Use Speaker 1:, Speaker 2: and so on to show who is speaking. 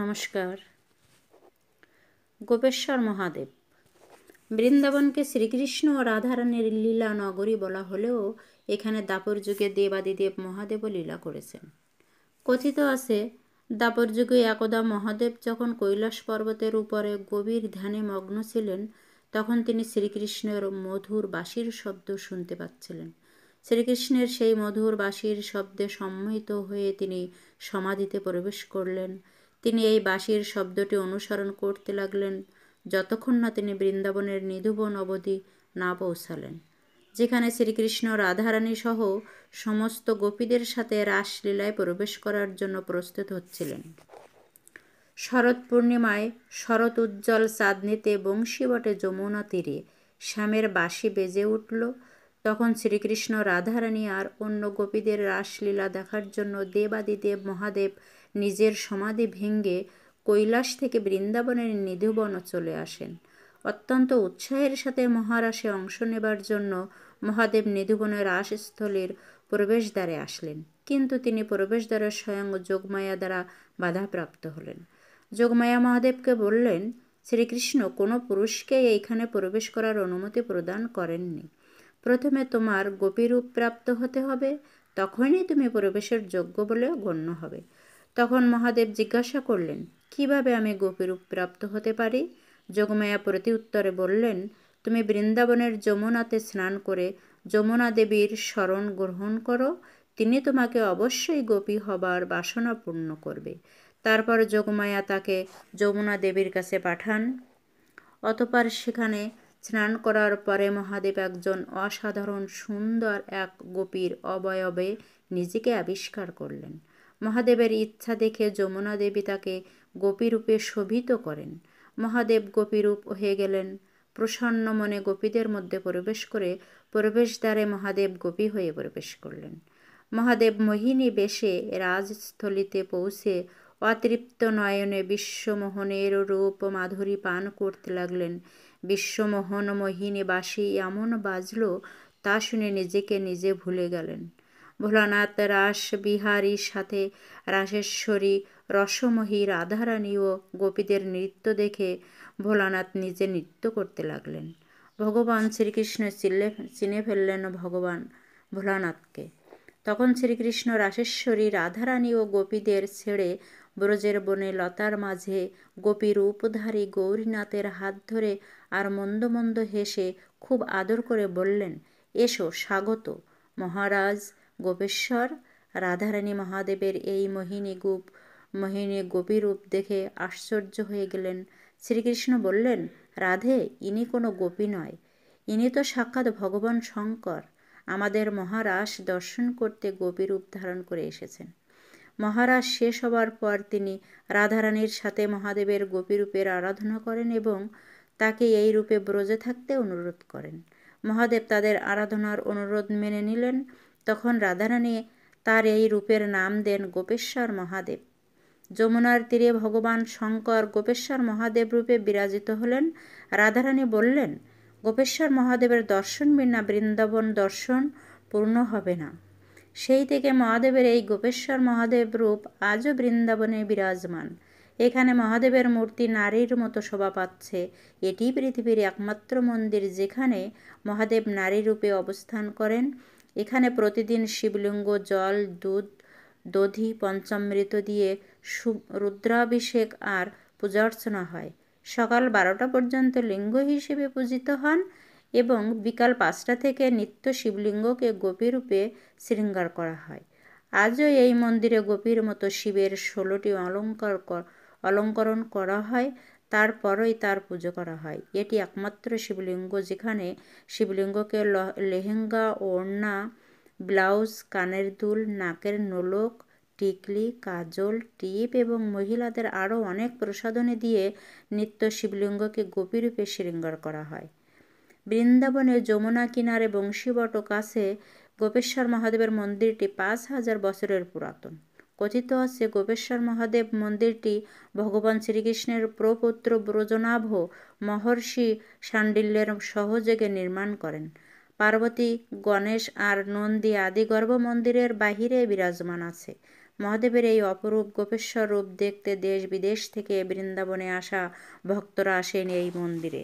Speaker 1: নমস্কার গোপেশ্বর মহাদেব বৃন্দাবনকে শ্রীকৃষ্ণ ও রাধারানীর লীলা নগরী বলা হলেও এখানে দাপর যুগে দেবাদিদেব মহাদেবও লীলা করেছেন কথিত আছে দাপর যুগে একদা মহাদেব যখন কৈলাস পর্বতের উপরে গভীর ধ্যানে মগ্ন ছিলেন তখন তিনি শ্রীকৃষ্ণের মধুর বাসির শব্দ শুনতে পাচ্ছিলেন শ্রীকৃষ্ণের সেই মধুর বাসির শব্দে সম্মিত হয়ে তিনি সমাধিতে প্রবেশ করলেন তিনি এই বাঁশির শব্দটি অনুসরণ করতে লাগলেন যতক্ষণ না তিনি বৃন্দাবনের নিধুবন অবধি না পৌঁছালেন যেখানে শ্রীকৃষ্ণ রাধারানী সহ সমস্ত গোপীদের সাথে রাসলীলায় প্রবেশ করার জন্য প্রস্তুত হচ্ছিলেন শরৎ পূর্ণিমায় শরৎ উজ্জ্বল চাঁদনিতে বংশীবটে যমুনা তীরে শ্যামের বাঁশি বেজে উঠল তখন শ্রীকৃষ্ণ রাধারানী আর অন্য গোপীদের রাসলীলা দেখার জন্য দেবাদিদেব মহাদেব নিজের সমাধি ভেঙ্গে কৈলাস থেকে বৃন্দাবনের নিধুবন চলে আসেন অত্যন্ত উৎসাহের সাথে মহারাসে অংশ নেবার জন্য মহাদেব নিধুবনের রাসস্থলীর প্রবেশদ্বারে আসলেন কিন্তু তিনি প্রবেশদ্বারে স্বয়ং যোগমায়া দ্বারা বাধাপ্রাপ্ত হলেন যোগমায়া মহাদেবকে বললেন শ্রীকৃষ্ণ কোনো পুরুষকে এইখানে প্রবেশ করার অনুমতি প্রদান করেননি প্রথমে তোমার গোপীরূপ প্রাপ্ত হতে হবে তখনই তুমি প্রবেশের যোগ্য বলে গণ্য হবে তখন মহাদেব জিজ্ঞাসা করলেন কিভাবে আমি গোপীরূপ প্রাপ্ত হতে পারি যোগমায়া প্রতি উত্তরে বললেন তুমি বৃন্দাবনের যমুনাতে স্নান করে যমুনা দেবীর স্মরণ গ্রহণ করো তিনি তোমাকে অবশ্যই গোপী হবার বাসনা পূর্ণ করবে তারপর যোগমায়া তাকে যমুনা দেবীর কাছে পাঠান অতপর সেখানে স্নান করার পরে মহাদেব একজন অসাধারণ সুন্দর এক গোপীর অবয়বে নিজেকে আবিষ্কার করলেন মহাদেবের ইচ্ছা দেখে যমুনা দেবী তাকে গোপীরূপে শোভিত করেন মহাদেব গোপীরূপ হয়ে গেলেন প্রসন্ন মনে গোপীদের মধ্যে প্রবেশ করে প্রবেশদ্বারে মহাদেব গোপী হয়ে প্রবেশ করলেন মহাদেব মোহিনী বেশে রাজস্থলিতে পৌঁছে অতৃপ্ত নয়নে বিশ্বমোহনের রূপ মাধুরী পান করতে লাগলেন বিশ্বমোহনমোহিনী বাসি এমন বাজল তা শুনে নিজেকে নিজে ভুলে গেলেন ভোলানাথ রাস বিহারীর সাথে রাসেশ্বরী রসমহী রাধারানী ও গোপীদের নৃত্য দেখে ভোলানাথ নিজে নৃত্য করতে লাগলেন ভগবান শ্রীকৃষ্ণ চিল্লে চিনে ফেললেন ভগবান ভোলানাথকে তখন শ্রীকৃষ্ণ রাসেশ্বরী রাধারানী ও গোপীদের ছেড়ে ব্রজের বনে লতার মাঝে গোপী রূপধারী গৌরীনাথের হাত ধরে আর মন্দ মন্দ হেসে খুব আদর করে বললেন এসো স্বাগত মহারাজ গোপেশ্বর রাধারানী মহাদেবের এই মোহিনী গুপ মোহিনী গোপীরূপ দেখে আশ্চর্য হয়ে গেলেন শ্রীকৃষ্ণ বললেন রাধে ইনি কোনো গোপী নয় ইনি তো সাক্ষাৎ ভগবান শঙ্কর আমাদের মহারাজ দর্শন করতে গোপীরূপ ধারণ করে এসেছেন মহারাজ শেষ হবার পর তিনি রাধারানীর সাথে মহাদেবের গোপীরূপের আরাধনা করেন এবং তাকে এই রূপে ব্রজে থাকতে অনুরোধ করেন মহাদেব তাদের আরাধনার অনুরোধ মেনে নিলেন তখন রাধারানী তার এই রূপের নাম দেন গোপেশ্বর মহাদেব যমুনার তীরে ভগবান শঙ্কর গোপেশ্বর মহাদেব রূপে বিরাজিত হলেন রাধারানী বললেন গোপেশ্বর মহাদেবের দর্শন বিনা বৃন্দাবন দর্শন পূর্ণ হবে না সেই থেকে মহাদেবের এই গোপেশ্বর মহাদেব রূপ আজও বৃন্দাবনে বিরাজমান এখানে মহাদেবের মূর্তি নারীর মতো শোভা পাচ্ছে এটি পৃথিবীর একমাত্র মন্দির যেখানে মহাদেব নারী রূপে অবস্থান করেন এখানে প্রতিদিন শিবলিঙ্গ জল দুধ দধি পঞ্চামৃত দিয়ে রুদ্রাভিষেক আর পূজা অর্চনা হয় সকাল বারোটা পর্যন্ত লিঙ্গ হিসেবে পূজিত হন এবং বিকাল পাঁচটা থেকে নিত্য শিবলিঙ্গকে গোপীরূপে শৃঙ্গার করা হয় আজও এই মন্দিরে গোপীর মতো শিবের ষোলোটি অলঙ্কার অলঙ্করণ করা হয় তারপরই তার পুজো করা হয় এটি একমাত্র শিবলিঙ্গ যেখানে শিবলিঙ্গকে লেহেঙ্গা ওড়না ব্লাউজ কানের দুল নাকের নোলক টিকলি কাজল টিপ এবং মহিলাদের আরও অনেক প্রসাধনী দিয়ে নিত্য শিবলিঙ্গকে গোপীরূপে শৃঙ্গার করা হয় বৃন্দাবনে যমুনা কিনারে বংশীবট কাছে গোপেশ্বর মহাদেবের মন্দিরটি পাঁচ হাজার বছরের পুরাতন কথিত আছে গোপেশ্বর মহাদেব মন্দিরটি ভগবান শ্রীকৃষ্ণের প্রপুত্র ব্রজনাভ মহর্ষি সান্ডিল্যের সহযোগে নির্মাণ করেন পার্বতী গণেশ আর নন্দী আদি গর্ভ মন্দিরের বাহিরে বিরাজমান আছে মহাদেবের এই অপরূপ গোপেশ্বর রূপ দেখতে দেশ বিদেশ থেকে বৃন্দাবনে আসা ভক্তরা আসেন এই মন্দিরে